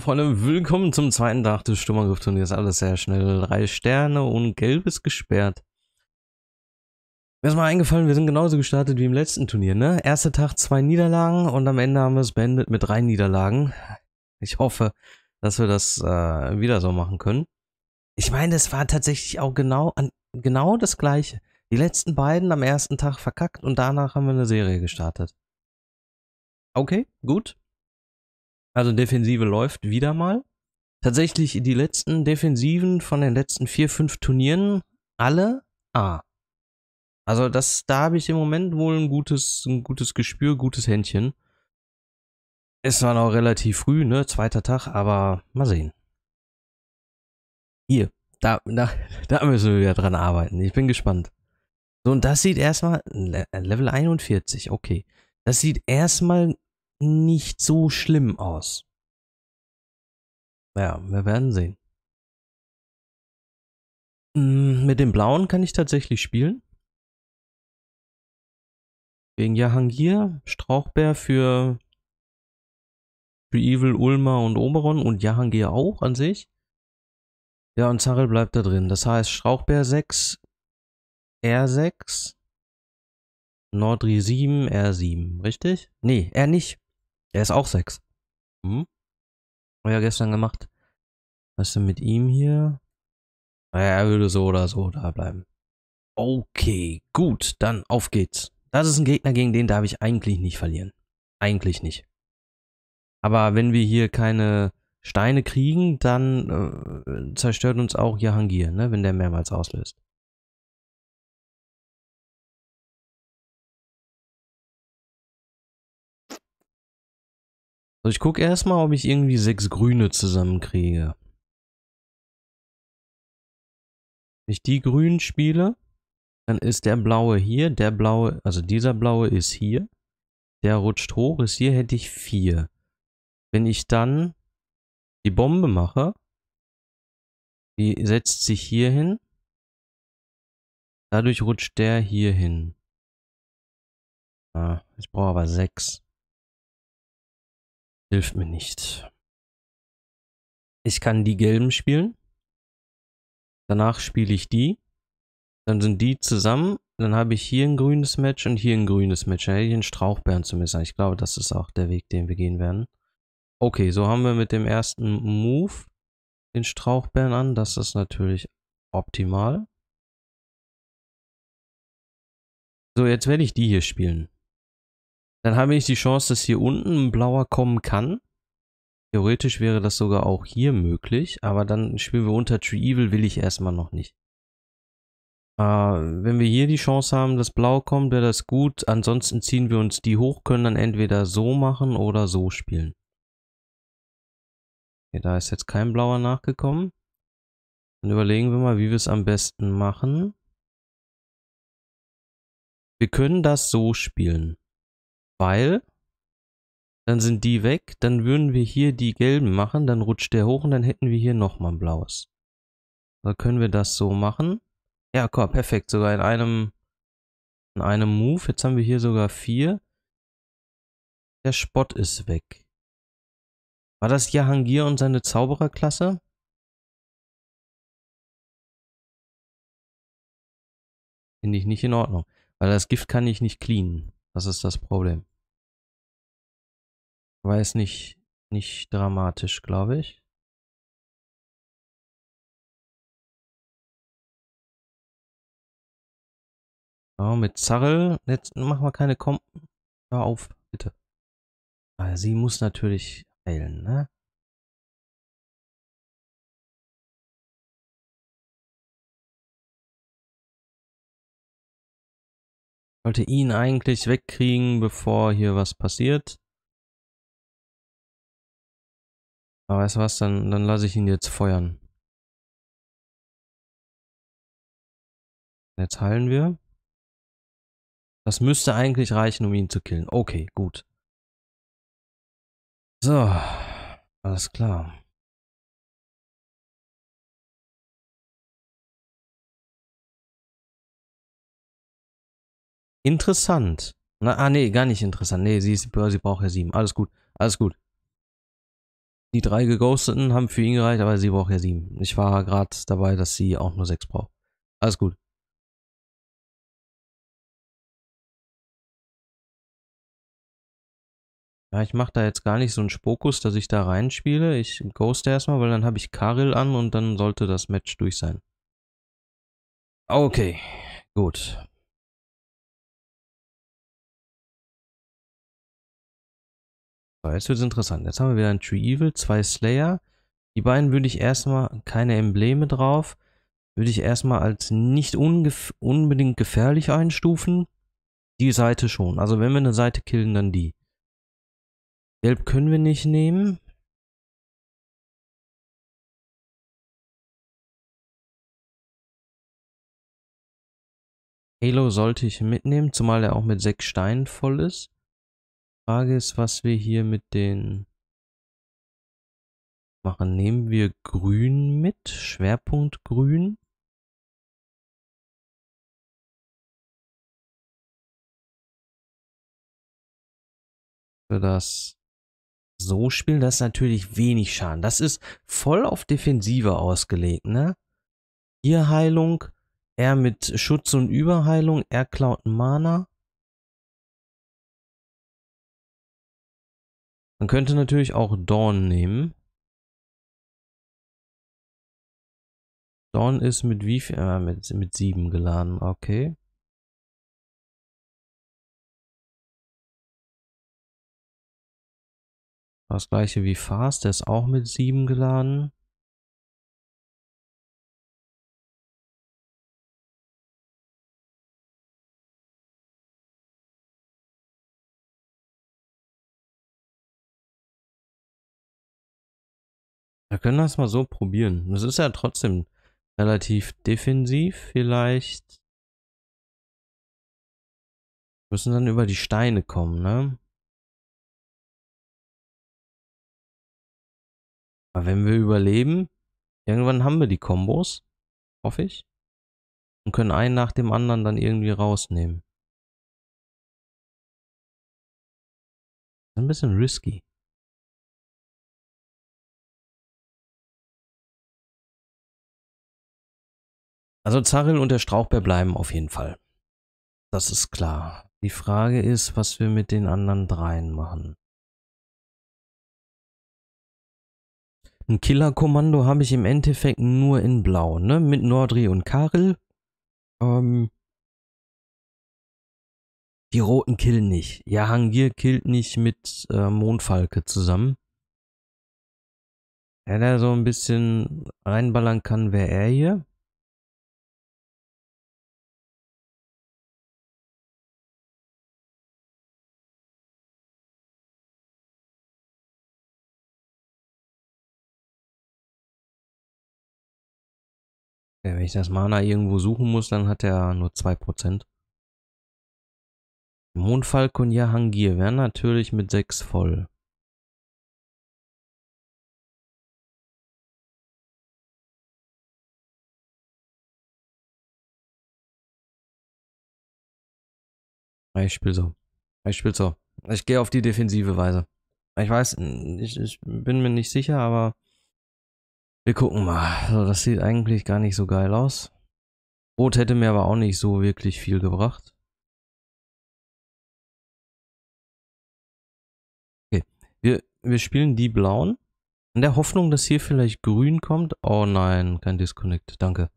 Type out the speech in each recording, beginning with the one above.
Freunde, willkommen zum zweiten Tag des Sturmangriff-Turniers. Alles sehr schnell. Drei Sterne und Gelbes gesperrt. Mir ist mal eingefallen, wir sind genauso gestartet wie im letzten Turnier, ne? Erster Tag zwei Niederlagen und am Ende haben wir es beendet mit drei Niederlagen. Ich hoffe, dass wir das äh, wieder so machen können. Ich meine, es war tatsächlich auch genau, an, genau das gleiche. Die letzten beiden am ersten Tag verkackt und danach haben wir eine Serie gestartet. Okay, gut. Also Defensive läuft wieder mal. Tatsächlich die letzten Defensiven von den letzten vier, fünf Turnieren alle A. Also das, da habe ich im Moment wohl ein gutes, ein gutes Gespür, gutes Händchen. Es war noch relativ früh, ne, zweiter Tag, aber mal sehen. Hier, da, da, da müssen wir wieder dran arbeiten. Ich bin gespannt. So, und das sieht erstmal, äh, Level 41, okay. Das sieht erstmal nicht so schlimm aus. Ja, wir werden sehen. Mm, mit dem Blauen kann ich tatsächlich spielen. Wegen Jahangir, Strauchbär für, Evil, Ulma und Oberon und Jahangir auch an sich. Ja, und Zarel bleibt da drin. Das heißt Strauchbär 6, R6, Nordri 7, R7, richtig? Nee, R nicht. Der ist auch 6. Hm? Hab ja gestern gemacht. Was ist denn mit ihm hier? Naja, er würde so oder so da bleiben. Okay, gut, dann auf geht's. Das ist ein Gegner, gegen den darf ich eigentlich nicht verlieren. Eigentlich nicht. Aber wenn wir hier keine Steine kriegen, dann äh, zerstört uns auch hier ne? wenn der mehrmals auslöst. Also ich gucke erstmal, ob ich irgendwie sechs Grüne zusammenkriege. Wenn ich die Grünen spiele, dann ist der Blaue hier, der Blaue, also dieser Blaue ist hier. Der rutscht hoch, ist hier, hätte ich vier. Wenn ich dann die Bombe mache, die setzt sich hier hin. Dadurch rutscht der hier hin. Ah, ich brauche aber sechs. Hilft mir nicht. Ich kann die gelben spielen. Danach spiele ich die. Dann sind die zusammen. Dann habe ich hier ein grünes Match und hier ein grünes Match. Dann hätte ich einen Strauchbären zumindest. Ich glaube, das ist auch der Weg, den wir gehen werden. Okay, so haben wir mit dem ersten Move den Strauchbären an. Das ist natürlich optimal. So, jetzt werde ich die hier spielen. Dann habe ich die Chance, dass hier unten ein blauer kommen kann. Theoretisch wäre das sogar auch hier möglich, aber dann spielen wir unter Tree Evil, will ich erstmal noch nicht. Äh, wenn wir hier die Chance haben, dass blau kommt, wäre das gut. Ansonsten ziehen wir uns die hoch, können dann entweder so machen oder so spielen. Okay, da ist jetzt kein blauer nachgekommen. Dann überlegen wir mal, wie wir es am besten machen. Wir können das so spielen. Weil dann sind die weg, dann würden wir hier die gelben machen, dann rutscht der hoch und dann hätten wir hier nochmal ein blaues. Da können wir das so machen. Ja, komm, perfekt, sogar in einem, in einem Move. Jetzt haben wir hier sogar vier. Der Spott ist weg. War das Jahangir und seine Zaubererklasse? Finde ich nicht in Ordnung, weil das Gift kann ich nicht cleanen. Das ist das Problem. War jetzt nicht, nicht dramatisch, glaube ich. So, mit Zarrel. Jetzt machen wir keine Kompen. Hör auf, bitte. Aber ah, sie muss natürlich heilen, ne? Wollte ihn eigentlich wegkriegen, bevor hier was passiert. Aber weißt du was, dann, dann lasse ich ihn jetzt feuern. Jetzt heilen wir. Das müsste eigentlich reichen, um ihn zu killen. Okay, gut. So, alles klar. Interessant. Na, ah, nee, gar nicht interessant. Nee, sie, ist, sie braucht ja sieben. Alles gut, alles gut. Die drei Geghosteten haben für ihn gereicht, aber sie braucht ja sieben. Ich war gerade dabei, dass sie auch nur sechs braucht. Alles gut. Ja, ich mache da jetzt gar nicht so einen Spokus, dass ich da reinspiele. Ich ghoste erstmal, weil dann habe ich Karil an und dann sollte das Match durch sein. Okay, gut. Jetzt wird es interessant. Jetzt haben wir wieder ein Tree Evil, zwei Slayer. Die beiden würde ich erstmal, keine Embleme drauf, würde ich erstmal als nicht unbedingt gefährlich einstufen. Die Seite schon. Also wenn wir eine Seite killen, dann die. Gelb können wir nicht nehmen. Halo sollte ich mitnehmen, zumal er auch mit sechs Steinen voll ist. Frage ist, was wir hier mit den machen. Nehmen wir grün mit, Schwerpunkt grün. Für das so spielen, das ist natürlich wenig Schaden. Das ist voll auf Defensive ausgelegt, ne? Hier Heilung, er mit Schutz und Überheilung, er klaut Mana. Man könnte natürlich auch Dawn nehmen. Dawn ist mit wie viel? Äh, mit, mit 7 geladen, okay. Das gleiche wie Fast, der ist auch mit 7 geladen. Wir können das mal so probieren. Das ist ja trotzdem relativ defensiv. Vielleicht müssen dann über die Steine kommen, ne? Aber wenn wir überleben, irgendwann haben wir die Kombos, hoffe ich. Und können einen nach dem anderen dann irgendwie rausnehmen. Ein bisschen risky. Also Zaril und der Strauchbär bleiben auf jeden Fall. Das ist klar. Die Frage ist, was wir mit den anderen dreien machen. Ein Killerkommando habe ich im Endeffekt nur in Blau, ne? Mit Nordri und Karel. Ähm, die Roten killen nicht. Ja, Hangir killt nicht mit äh, Mondfalke zusammen. Wer da so ein bisschen reinballern kann, wäre er hier. Ja, wenn ich das Mana irgendwo suchen muss, dann hat er nur 2%. Mondfalk und Jahangir wären natürlich mit 6 voll. Ich spiele so. Ich spiele so. Ich gehe auf die defensive Weise. Ich weiß, ich, ich bin mir nicht sicher, aber wir gucken mal. So, das sieht eigentlich gar nicht so geil aus. Rot hätte mir aber auch nicht so wirklich viel gebracht. Okay, wir, wir spielen die blauen. In der Hoffnung, dass hier vielleicht grün kommt. Oh nein, kein Disconnect, danke.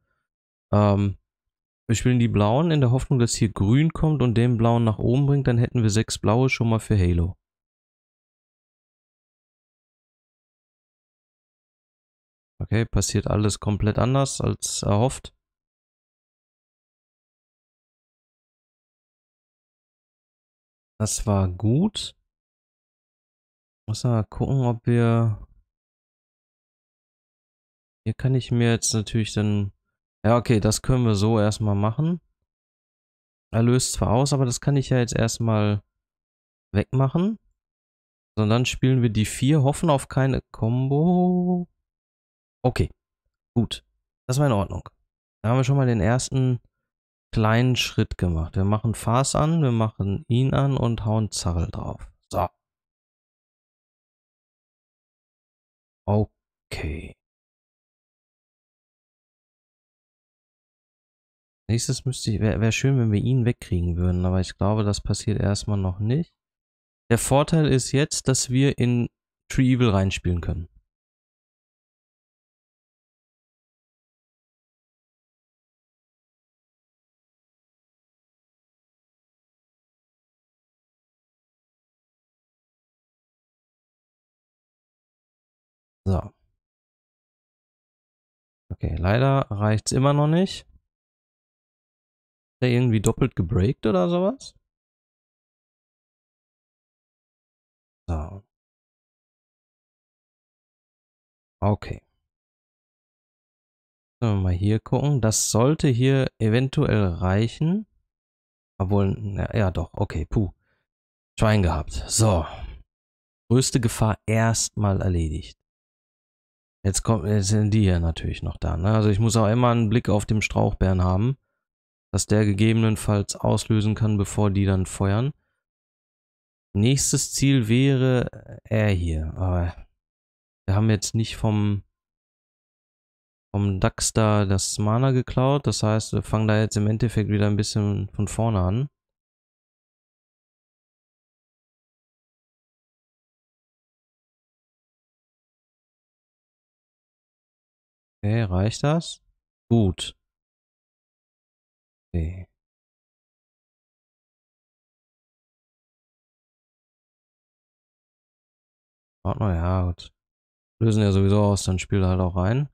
Ähm, wir spielen die blauen in der Hoffnung, dass hier grün kommt und den blauen nach oben bringt. Dann hätten wir sechs blaue schon mal für Halo. Okay, passiert alles komplett anders als erhofft. Das war gut. Muss mal gucken, ob wir... Hier kann ich mir jetzt natürlich dann... Ja, okay, das können wir so erstmal machen. Er löst zwar aus, aber das kann ich ja jetzt erstmal wegmachen. Sondern spielen wir die 4, hoffen auf keine Combo. Okay, gut. Das war in Ordnung. Da haben wir schon mal den ersten kleinen Schritt gemacht. Wir machen Fas an, wir machen ihn an und hauen Zarl drauf. So. Okay. Nächstes müsste ich, wäre wär schön, wenn wir ihn wegkriegen würden, aber ich glaube, das passiert erstmal noch nicht. Der Vorteil ist jetzt, dass wir in Tree Evil reinspielen können. Okay, leider es immer noch nicht. Ist der irgendwie doppelt gebreakt oder sowas? So. Okay. Sollen wir mal hier gucken. Das sollte hier eventuell reichen. Obwohl, ja, ja doch, okay, puh. Schwein gehabt. So. Größte Gefahr erstmal erledigt. Jetzt, kommt, sind die ja natürlich noch da. Ne? Also ich muss auch immer einen Blick auf den Strauchbären haben, dass der gegebenenfalls auslösen kann, bevor die dann feuern. Nächstes Ziel wäre äh, er hier. Aber wir haben jetzt nicht vom, vom Dax da das Mana geklaut. Das heißt, wir fangen da jetzt im Endeffekt wieder ein bisschen von vorne an. Okay, reicht das? Gut. Okay. Warte mal, ja, gut. Lösen ja sowieso aus, dann spiel halt auch rein.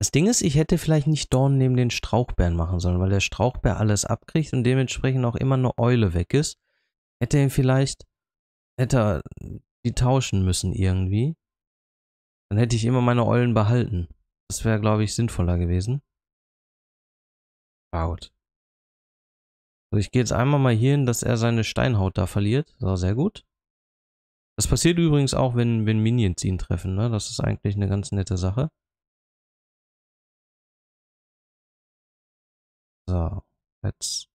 Das Ding ist, ich hätte vielleicht nicht Dorn neben den Strauchbären machen sollen, weil der Strauchbär alles abkriegt und dementsprechend auch immer eine Eule weg ist. Hätte ihn vielleicht, hätte er die tauschen müssen irgendwie. Dann hätte ich immer meine Eulen behalten. Das wäre, glaube ich, sinnvoller gewesen. Out. Ah, so, ich gehe jetzt einmal mal hier hin, dass er seine Steinhaut da verliert. So, sehr gut. Das passiert übrigens auch, wenn, wenn Minions ihn treffen. Ne? Das ist eigentlich eine ganz nette Sache. So, jetzt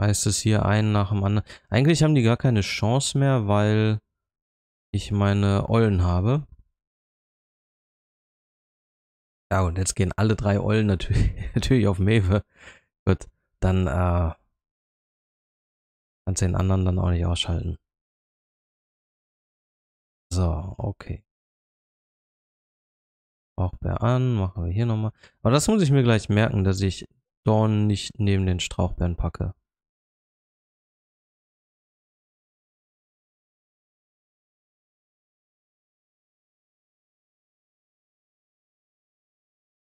heißt es hier einen nach dem anderen. Eigentlich haben die gar keine Chance mehr, weil ich meine Eulen habe. Ja, und jetzt gehen alle drei Eulen natürlich, natürlich auf Mewe. Gut, dann äh, kannst du den anderen dann auch nicht ausschalten. So, okay. Auch Bär an, machen wir hier nochmal. Aber das muss ich mir gleich merken, dass ich Dorn nicht neben den Strauchbären packe.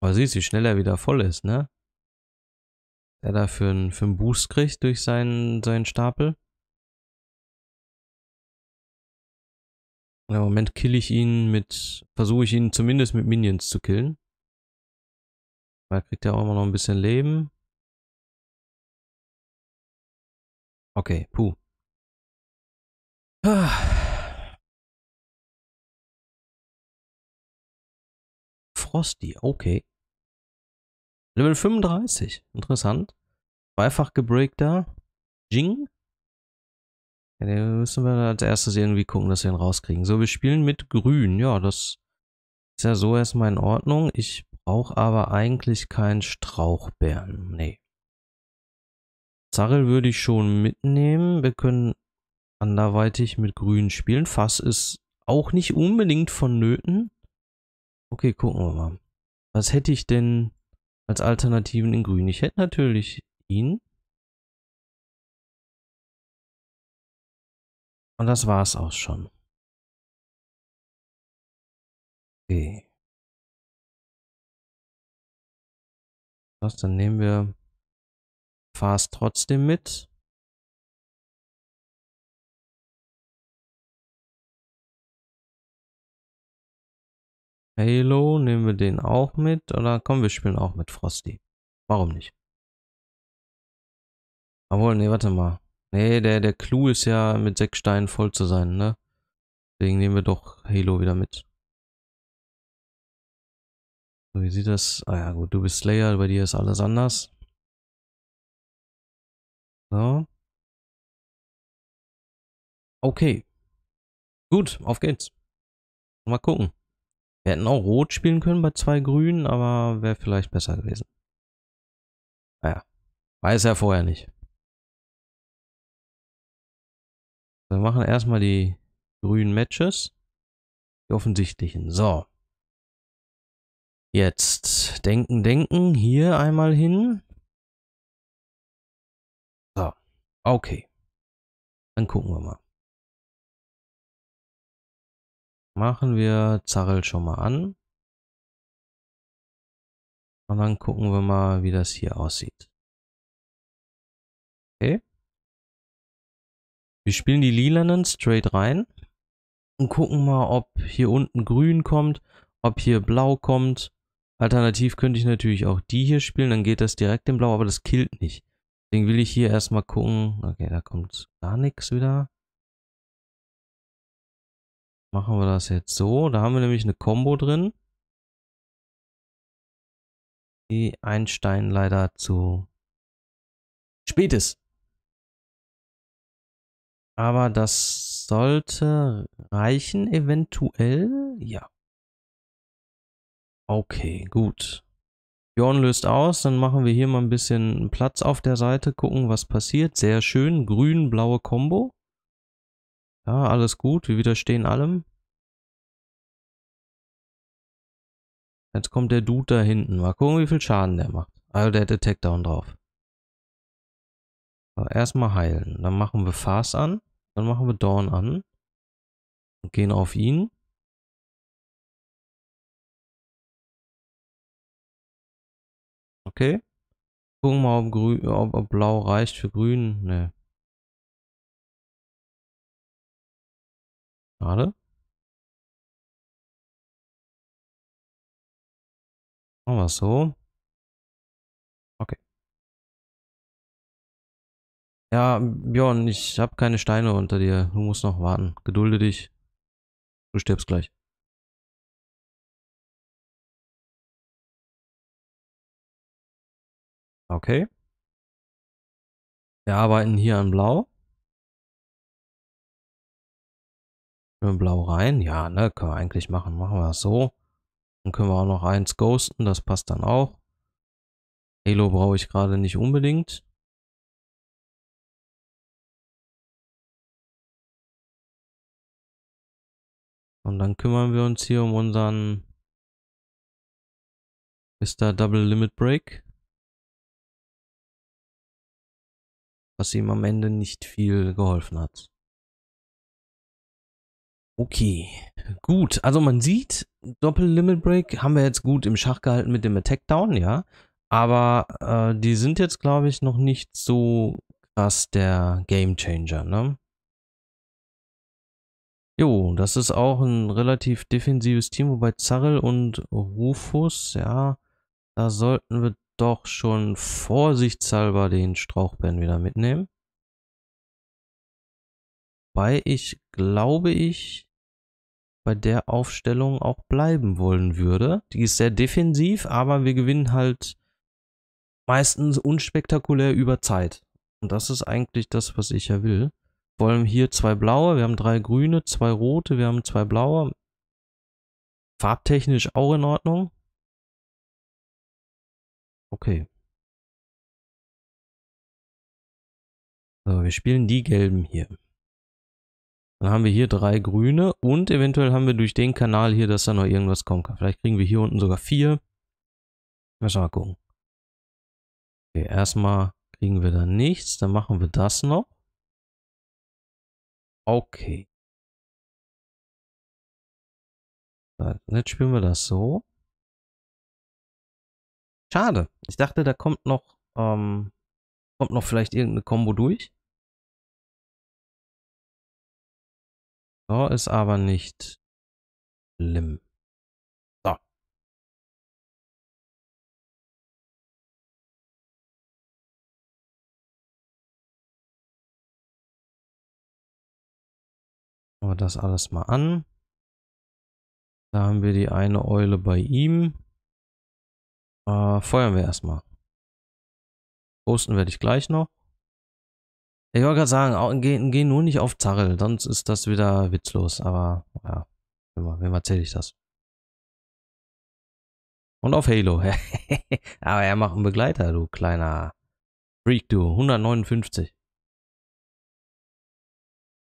Aber siehst, wie schnell er wieder voll ist, ne? Der da für einen, für Boost kriegt durch seinen, seinen Stapel. Im Moment kill ich ihn mit, versuche ich ihn zumindest mit Minions zu killen. Da kriegt er auch immer noch ein bisschen Leben. Okay, puh. Ah. Frosty, okay. Level 35. Interessant. Zweifach gebreakter. Jing. Ja, den müssen wir als erstes irgendwie gucken, dass wir ihn rauskriegen. So, wir spielen mit Grün. Ja, das ist ja so erstmal in Ordnung. Ich brauche aber eigentlich keinen Strauchbären. Nee. Zarrel würde ich schon mitnehmen. Wir können anderweitig mit Grün spielen. Fass ist auch nicht unbedingt vonnöten. Okay, gucken wir mal. Was hätte ich denn als Alternativen in Grün. Ich hätte natürlich ihn. Und das war's auch schon. Okay. Was, dann nehmen wir Fast trotzdem mit. Halo, nehmen wir den auch mit? Oder kommen wir spielen auch mit Frosty. Warum nicht? Obwohl, nee, warte mal. Nee, der, der Clou ist ja, mit sechs Steinen voll zu sein, ne? Deswegen nehmen wir doch Halo wieder mit. So, wie sieht das? Ah ja, gut, du bist Slayer, bei dir ist alles anders. So. Okay. Gut, auf geht's. Mal gucken. Wir hätten auch rot spielen können bei zwei Grünen, aber wäre vielleicht besser gewesen. Naja, weiß er vorher nicht. Wir machen erstmal die grünen Matches. Die offensichtlichen. So. Jetzt denken, denken. Hier einmal hin. So. Okay. Dann gucken wir mal. Machen wir Zarrel schon mal an. Und dann gucken wir mal, wie das hier aussieht. Okay. Wir spielen die lilanen straight rein. Und gucken mal, ob hier unten grün kommt, ob hier blau kommt. Alternativ könnte ich natürlich auch die hier spielen, dann geht das direkt in blau, aber das killt nicht. Deswegen will ich hier erstmal gucken. Okay, da kommt gar nichts wieder. Machen wir das jetzt so. Da haben wir nämlich eine Combo drin. Die Einstein leider zu spät ist. Aber das sollte reichen, eventuell. Ja. Okay, gut. Bjorn löst aus, dann machen wir hier mal ein bisschen Platz auf der Seite, gucken, was passiert. Sehr schön, grün-blaue Combo. Ja, alles gut, wir widerstehen allem. Jetzt kommt der Dude da hinten. Mal gucken, wie viel Schaden der macht. Also der hätte Takedown drauf. So, erstmal heilen. Dann machen wir Fast an. Dann machen wir Dawn an. Und gehen auf ihn. Okay. Gucken wir mal, ob, grün, ob, ob blau reicht für grün. Nee. Schade. Machen wir es so. Okay. Ja, Björn, ich habe keine Steine unter dir. Du musst noch warten. Gedulde dich. Du stirbst gleich. Okay. Wir arbeiten hier an Blau. Blau rein. Ja, ne, können wir eigentlich machen. Machen wir das so. Dann können wir auch noch eins ghosten, das passt dann auch. Halo brauche ich gerade nicht unbedingt. Und dann kümmern wir uns hier um unseren Mr. Double Limit Break. Was ihm am Ende nicht viel geholfen hat. Okay, gut. Also man sieht, Doppel-Limit Break haben wir jetzt gut im Schach gehalten mit dem Attack Down, ja. Aber äh, die sind jetzt, glaube ich, noch nicht so krass der Game Changer, ne? Jo, das ist auch ein relativ defensives Team, wobei Zarrel und Rufus, ja, da sollten wir doch schon vorsichtshalber den Strauchbären wieder mitnehmen. Wobei ich, glaube ich, bei der Aufstellung auch bleiben wollen würde. Die ist sehr defensiv, aber wir gewinnen halt meistens unspektakulär über Zeit. Und das ist eigentlich das, was ich ja will. Vor allem hier zwei blaue, wir haben drei grüne, zwei rote, wir haben zwei blaue. Farbtechnisch auch in Ordnung. Okay. So, wir spielen die gelben hier. Dann haben wir hier drei grüne und eventuell haben wir durch den Kanal hier, dass da noch irgendwas kommen kann. Vielleicht kriegen wir hier unten sogar vier. Lass mal gucken. Okay, erstmal kriegen wir da nichts. Dann machen wir das noch. Okay. Jetzt spielen wir das so. Schade. Ich dachte, da kommt noch, ähm, kommt noch vielleicht irgendeine Combo durch. So ist aber nicht schlimm. So. Schauen wir das alles mal an. Da haben wir die eine Eule bei ihm. Äh, feuern wir erstmal. Posten werde ich gleich noch. Ich wollte gerade sagen, geh, geh, nur nicht auf Zarrel, sonst ist das wieder witzlos, aber ja, wem erzähle ich das? Und auf Halo. aber er macht einen Begleiter, du kleiner Freak, du. 159.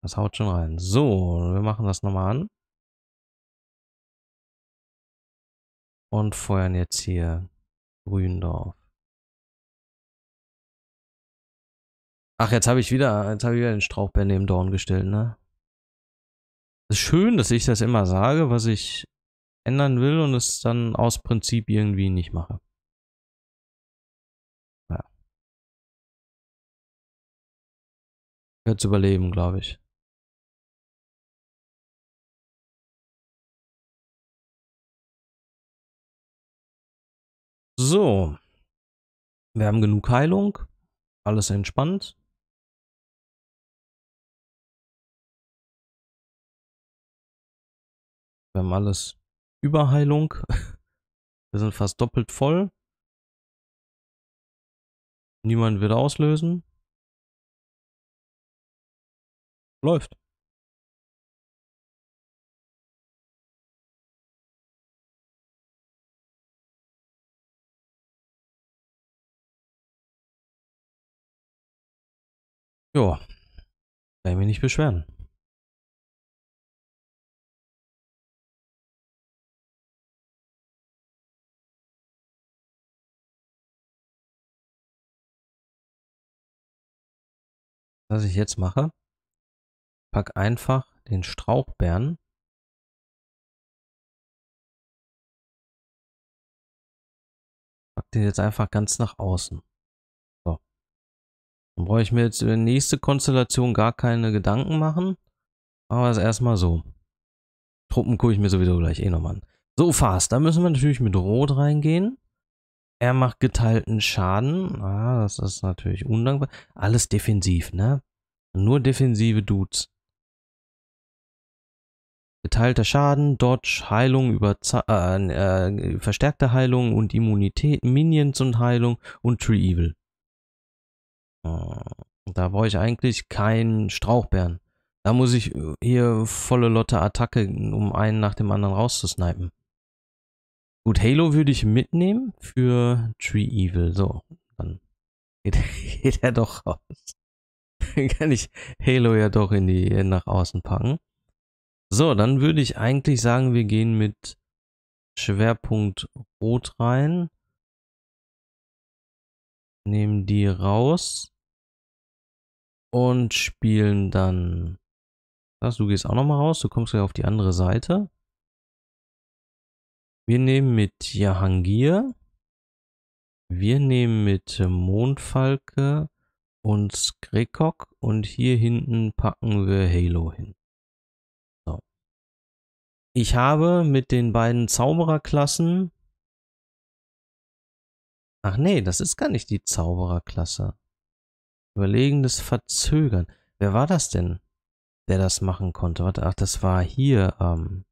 Das haut schon rein. So, wir machen das nochmal an. Und feuern jetzt hier Gründorf. Ach, jetzt habe ich wieder, jetzt habe ich wieder den Strauchbär neben Dorn gestellt, ne? Es ist schön, dass ich das immer sage, was ich ändern will und es dann aus Prinzip irgendwie nicht mache. Ja. Jetzt überleben, glaube ich. So. Wir haben genug Heilung. Alles entspannt. Wir haben alles Überheilung. Wir sind fast doppelt voll. Niemand wird auslösen. Läuft. Ja, kann ich mich nicht beschweren. Was ich jetzt mache, pack einfach den Strauchbären pack den jetzt einfach ganz nach außen. So. Dann brauche ich mir jetzt über die nächste Konstellation gar keine Gedanken machen. Aber es erstmal so. Truppen gucke ich mir sowieso gleich eh nochmal an. So fast, da müssen wir natürlich mit Rot reingehen. Er macht geteilten Schaden. Ah, das ist natürlich undankbar. Alles defensiv, ne? Nur defensive Dudes. Geteilter Schaden, Dodge, Heilung über äh, äh, verstärkte Heilung und Immunität, Minions und Heilung und Tree Evil. Ah, da brauche ich eigentlich keinen Strauchbären. Da muss ich äh, hier volle Lotte Attacke, um einen nach dem anderen rauszusnipen. Gut, Halo würde ich mitnehmen für Tree Evil. So, dann geht, geht er doch raus. Dann kann ich Halo ja doch in die nach außen packen. So, dann würde ich eigentlich sagen, wir gehen mit Schwerpunkt Rot rein. Nehmen die raus. Und spielen dann. Das, du gehst auch nochmal raus. Du kommst ja auf die andere Seite. Wir nehmen mit Jahangir. Wir nehmen mit Mondfalke und Skrekok und hier hinten packen wir Halo hin. So. Ich habe mit den beiden Zaubererklassen. Ach nee, das ist gar nicht die Zaubererklasse. Überlegendes Verzögern. Wer war das denn, der das machen konnte? Warte, ach, das war hier. Ähm,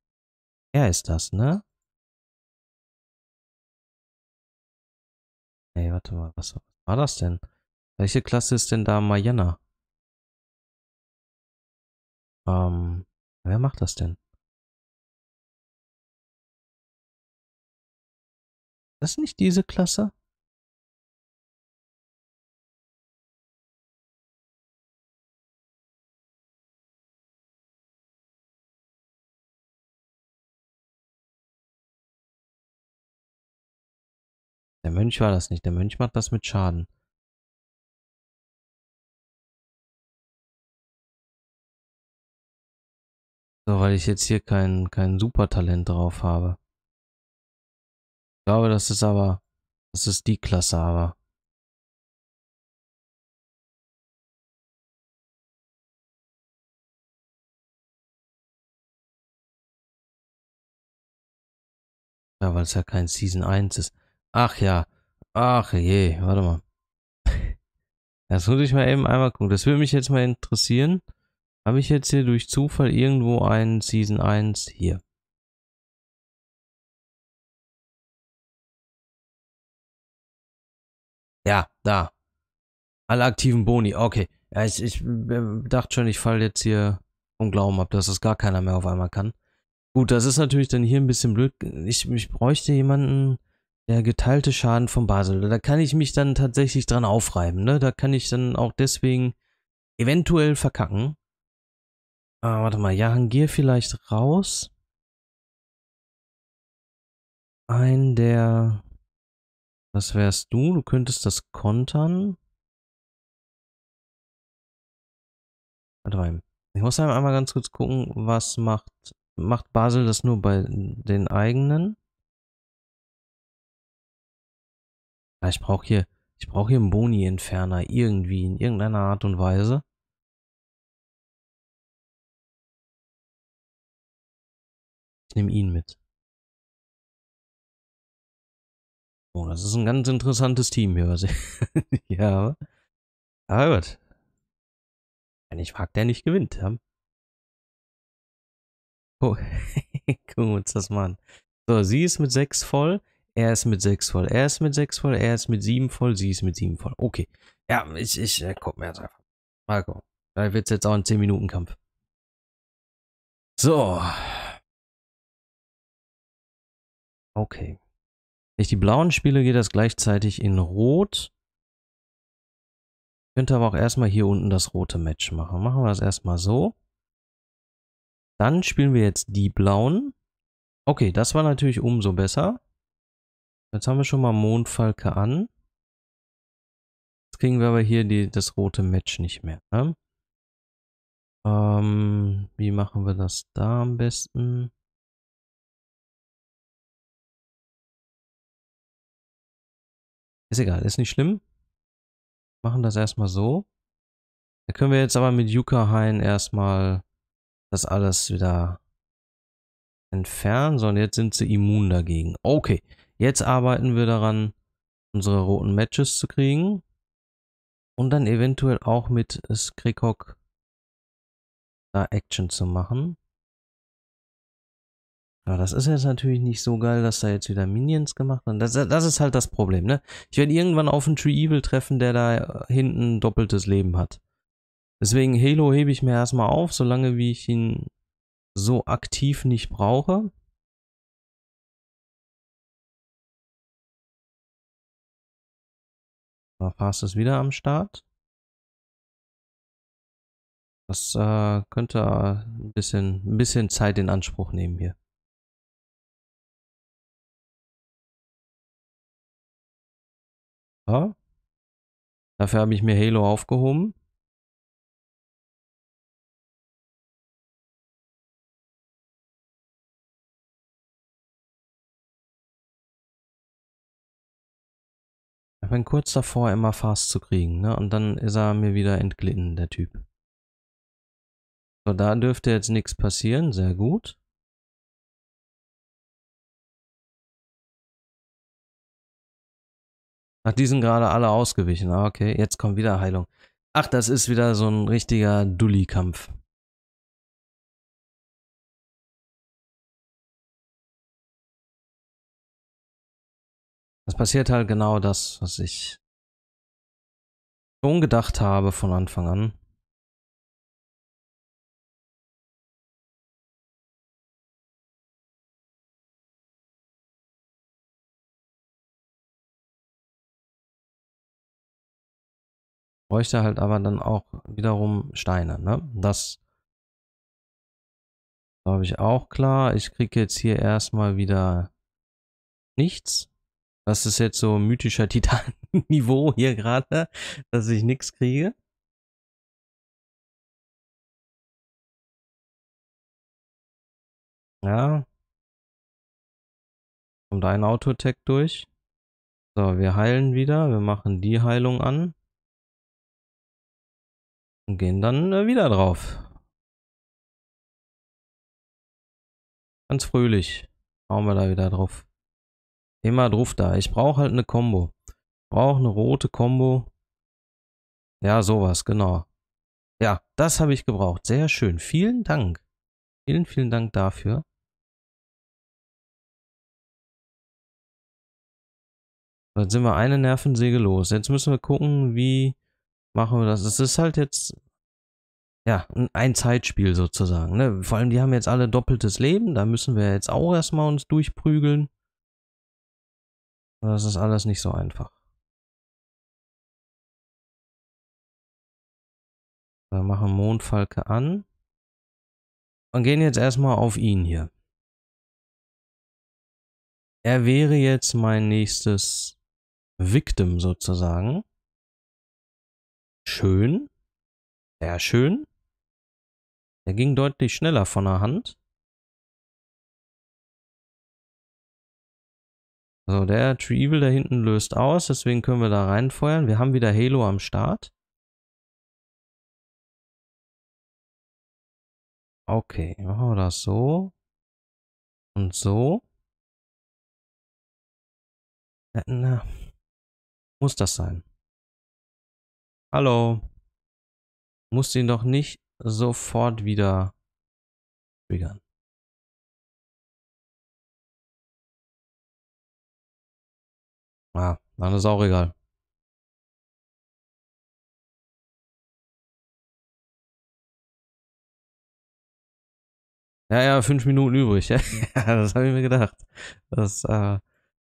er ist das, ne? Nee, warte mal, was war das denn? Welche Klasse ist denn da Mayenna? Ähm, wer macht das denn? Das ist nicht diese Klasse? Der Mönch war das nicht. Der Mönch macht das mit Schaden. So, weil ich jetzt hier kein, kein Supertalent drauf habe. Ich glaube, das ist aber... Das ist die Klasse aber. Ja, weil es ja kein Season 1 ist. Ach ja. Ach je, warte mal. Das muss ich mal eben einmal gucken. Das würde mich jetzt mal interessieren. Habe ich jetzt hier durch Zufall irgendwo einen Season 1 hier? Ja, da. Alle aktiven Boni, okay. Ja, ich, ich äh, dachte schon, ich falle jetzt hier vom Glauben ab, dass das gar keiner mehr auf einmal kann. Gut, das ist natürlich dann hier ein bisschen blöd. Ich, ich bräuchte jemanden, der geteilte Schaden von Basel. Da kann ich mich dann tatsächlich dran aufreiben. Ne? Da kann ich dann auch deswegen eventuell verkacken. Ah, warte mal. Jahangir vielleicht raus. Ein der... Was wärst du. Du könntest das kontern. Warte mal. Ich muss einmal ganz kurz gucken, was macht... Macht Basel das nur bei den eigenen? Ich brauche hier, ich brauche hier einen Boni-Entferner irgendwie, in irgendeiner Art und Weise. Ich nehme ihn mit. Oh, das ist ein ganz interessantes Team hier, was ich hier habe. Aber gut. Wenn ich frag, der nicht gewinnt. Ja? Oh, gucken wir uns das mal an. So, sie ist mit 6 voll. Er ist mit 6 voll, er ist mit 6 voll, er ist mit 7 voll, sie ist mit 7 voll. Okay. Ja, ich, ich, äh, guck mir jetzt einfach. Mal da wird es jetzt auch ein 10-Minuten-Kampf. So. Okay. Wenn ich die blauen spiele, geht das gleichzeitig in Rot. Ich könnte aber auch erstmal hier unten das rote Match machen. Machen wir das erstmal so. Dann spielen wir jetzt die blauen. Okay, das war natürlich umso besser. Jetzt haben wir schon mal Mondfalke an. Jetzt kriegen wir aber hier die, das rote Match nicht mehr. Ne? Ähm, wie machen wir das da am besten? Ist egal, ist nicht schlimm. Machen das erstmal so. Da können wir jetzt aber mit Yuka Hein erstmal das alles wieder entfernen. So, und jetzt sind sie immun dagegen. Okay, Jetzt arbeiten wir daran, unsere roten Matches zu kriegen. Und dann eventuell auch mit Skrikok da Action zu machen. Ja, das ist jetzt natürlich nicht so geil, dass da jetzt wieder Minions gemacht werden. Das, das ist halt das Problem, ne? Ich werde irgendwann auf einen Tree Evil treffen, der da äh, hinten doppeltes Leben hat. Deswegen Halo hebe ich mir erstmal auf, solange wie ich ihn so aktiv nicht brauche. Fast ist wieder am Start. Das äh, könnte äh, ein bisschen, ein bisschen Zeit in Anspruch nehmen hier. Ja. Dafür habe ich mir Halo aufgehoben. bin kurz davor, immer Fast zu kriegen, ne? Und dann ist er mir wieder entglitten, der Typ. So, da dürfte jetzt nichts passieren, sehr gut. Ach, die sind gerade alle ausgewichen. Ah, okay, jetzt kommt wieder Heilung. Ach, das ist wieder so ein richtiger Dulli-Kampf. Es passiert halt genau das, was ich schon gedacht habe von Anfang an. bräuchte halt aber dann auch wiederum Steine, ne? Das glaube ich auch klar. Ich kriege jetzt hier erstmal wieder nichts. Das ist jetzt so mythischer Titan-Niveau hier gerade, dass ich nichts kriege. Ja. Kommt ein Autotech durch. So, wir heilen wieder. Wir machen die Heilung an. Und gehen dann äh, wieder drauf. Ganz fröhlich. Hauen wir da wieder drauf. Immer drauf da. Ich brauche halt eine Combo. Brauche eine rote Combo. Ja, sowas, genau. Ja, das habe ich gebraucht. Sehr schön. Vielen Dank. Vielen, vielen Dank dafür. Dann sind wir eine Nervensäge los. Jetzt müssen wir gucken, wie machen wir das. Es ist halt jetzt ja, ein Zeitspiel sozusagen. Ne? Vor allem, die haben jetzt alle doppeltes Leben. Da müssen wir jetzt auch erstmal uns durchprügeln. Das ist alles nicht so einfach. Dann machen Mondfalke an. Und gehen jetzt erstmal auf ihn hier. Er wäre jetzt mein nächstes Victim sozusagen. Schön. Sehr schön. Er ging deutlich schneller von der Hand. So, der Tree Evil da hinten löst aus, deswegen können wir da reinfeuern. Wir haben wieder Halo am Start. Okay, machen wir das so. Und so. Äh, na, Muss das sein? Hallo. Muss den doch nicht sofort wieder triggern. Ja, dann ist auch egal. Ja, ja, fünf Minuten übrig. Ja, das habe ich mir gedacht. Dass, äh,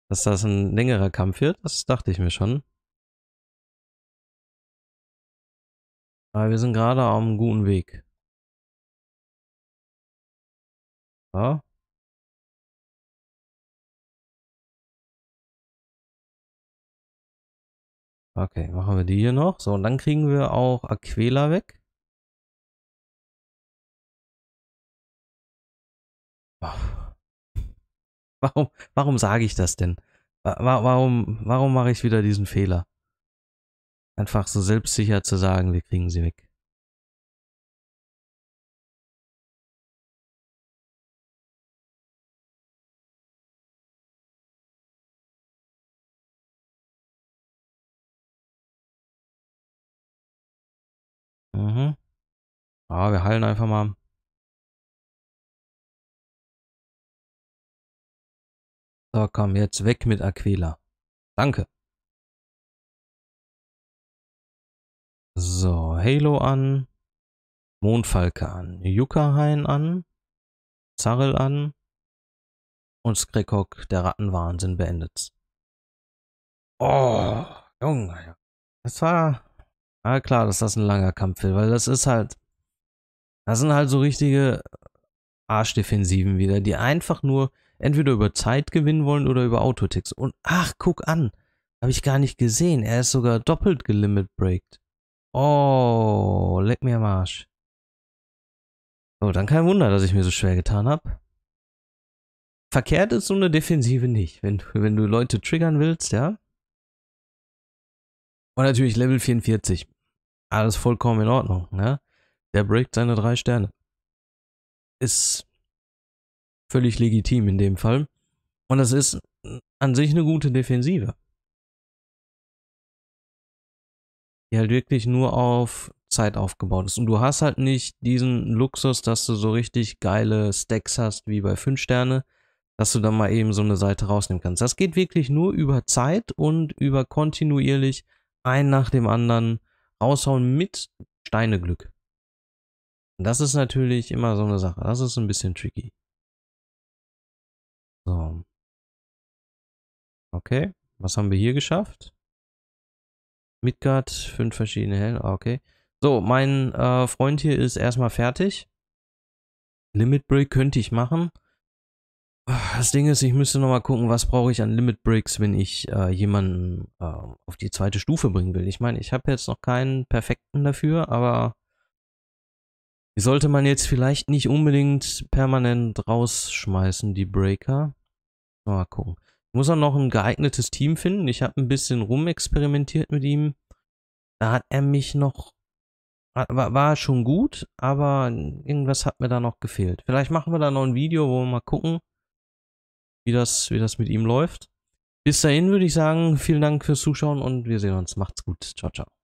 dass das ein längerer Kampf wird, das dachte ich mir schon. Aber wir sind gerade auf einem guten Weg. So. Okay, machen wir die hier noch. So, und dann kriegen wir auch Aquela weg. Warum, warum sage ich das denn? Warum, warum mache ich wieder diesen Fehler? Einfach so selbstsicher zu sagen, wir kriegen sie weg. Ah, wir heilen einfach mal. So, komm, jetzt weg mit Aquila. Danke. So, Halo an. Mondfalke an. Yucca-Hain an. Zarrel an. Und Skrekok, der Rattenwahnsinn beendet. Oh, Junge. Das war, Ah, klar, dass das ein langer Kampf wird, weil das ist halt, das sind halt so richtige Arschdefensiven wieder, die einfach nur entweder über Zeit gewinnen wollen oder über Autoticks. Und ach, guck an, habe ich gar nicht gesehen. Er ist sogar doppelt gelimit breaked. Oh, leck mir am Arsch. So, dann kein Wunder, dass ich mir so schwer getan habe. Verkehrt ist so eine Defensive nicht, wenn, wenn du Leute triggern willst, ja. Und natürlich Level 44. Alles vollkommen in Ordnung, ne? Der breakt seine drei Sterne. Ist völlig legitim in dem Fall. Und das ist an sich eine gute Defensive. Die halt wirklich nur auf Zeit aufgebaut ist. Und du hast halt nicht diesen Luxus, dass du so richtig geile Stacks hast wie bei 5 Sterne, dass du dann mal eben so eine Seite rausnehmen kannst. Das geht wirklich nur über Zeit und über kontinuierlich ein nach dem anderen raushauen mit Steineglück das ist natürlich immer so eine Sache. Das ist ein bisschen tricky. So. Okay. Was haben wir hier geschafft? Midgard, fünf verschiedene Hellen. Ah, okay. So, mein äh, Freund hier ist erstmal fertig. Limit Break könnte ich machen. Das Ding ist, ich müsste nochmal gucken, was brauche ich an Limit Breaks, wenn ich äh, jemanden äh, auf die zweite Stufe bringen will. Ich meine, ich habe jetzt noch keinen perfekten dafür, aber die sollte man jetzt vielleicht nicht unbedingt permanent rausschmeißen, die Breaker. Mal gucken. Ich muss auch noch ein geeignetes Team finden. Ich habe ein bisschen rumexperimentiert mit ihm. Da hat er mich noch... War schon gut, aber irgendwas hat mir da noch gefehlt. Vielleicht machen wir da noch ein Video, wo wir mal gucken, wie das, wie das mit ihm läuft. Bis dahin würde ich sagen, vielen Dank fürs Zuschauen und wir sehen uns. Macht's gut. Ciao, ciao.